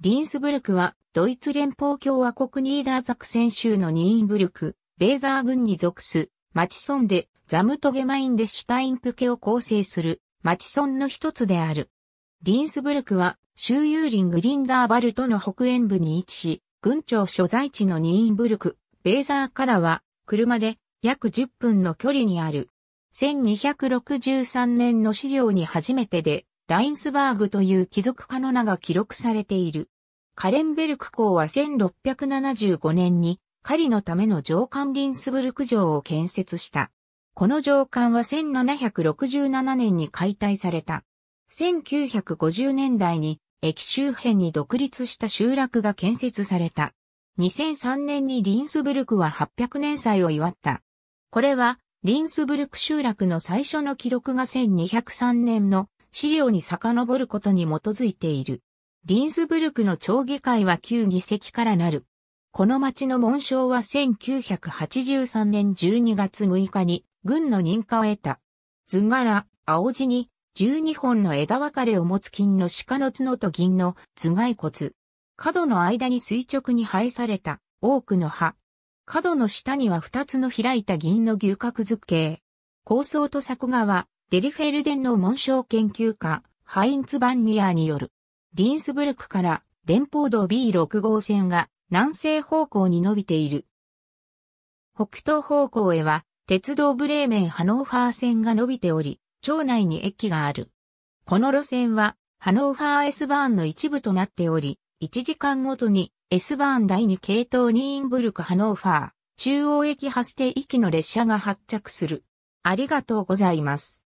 リンスブルクは、ドイツ連邦共和国ニーダーザクセン州のニーンブルク、ベーザー郡に属す、町村で、ザムトゲマインデシュタインプケを構成する、町村の一つである。リンスブルクは、州ユーリングリンダーバルトの北縁部に位置し、郡庁所在地のニーンブルク、ベーザーからは、車で約10分の距離にある。1263年の資料に初めてで、ラインスバーグという貴族家の名が記録されている。カレンベルク公は1675年に狩りのための上官リンスブルク城を建設した。この上官は1767年に解体された。1950年代に駅周辺に独立した集落が建設された。2003年にリンスブルクは800年祭を祝った。これは、リンスブルク集落の最初の記録が1203年の資料に遡ることに基づいている。リンズブルクの町議会は旧議席からなる。この町の紋章は1983年12月6日に軍の認可を得た。図柄、青地に12本の枝分かれを持つ金の鹿の角と銀の頭蓋骨。角の間に垂直に配された多くの葉。角の下には2つの開いた銀の牛角図形。構想と作画はデリフェルデンの紋章研究家、ハインツ・バンニアによる、リンスブルクから連邦道 B6 号線が南西方向に伸びている。北東方向へは、鉄道ブレーメン・ハノーファー線が伸びており、町内に駅がある。この路線は、ハノーファー S バーンの一部となっており、1時間ごとに S バーン第2系統ニーンブルク・ハノーファー、中央駅発生きの列車が発着する。ありがとうございます。